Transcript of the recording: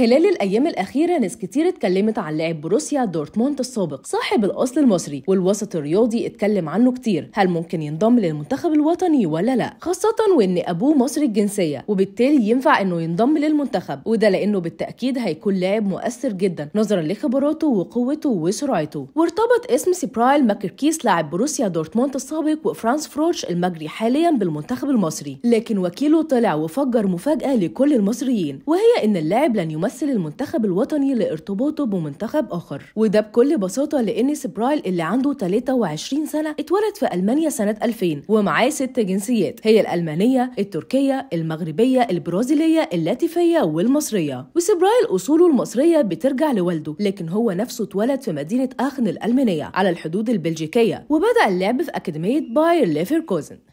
خلال الأيام الأخيرة ناس كتير اتكلمت عن لاعب بروسيا دورتموند السابق صاحب الأصل المصري والوسط الرياضي اتكلم عنه كتير هل ممكن ينضم للمنتخب الوطني ولا لا خاصة وإن أبوه مصري الجنسية وبالتالي ينفع إنه ينضم للمنتخب وده لأنه بالتأكيد هيكون لاعب مؤثر جدا نظرا لخبراته وقوته وسرعته وارتبط اسم سيبرايل ماكركيس لاعب بروسيا دورتموند السابق وفرانس فروتش المجري حاليا بالمنتخب المصري لكن وكيله طلع وفجر مفاجأة لكل المصريين وهي إن اللاعب لن يمثل ممثل المنتخب الوطني لارتباطه بمنتخب آخر وده بكل بساطة لأن سبرايل اللي عنده 23 سنة اتولد في ألمانيا سنة 2000 ومعاه ست جنسيات هي الألمانية التركية المغربية البرازيلية اللاتفيه والمصرية وسبرايل أصوله المصرية بترجع لوالده لكن هو نفسه اتولد في مدينة آخن الألمانية على الحدود البلجيكية وبدأ اللعب في أكاديمية باير ليفركوزن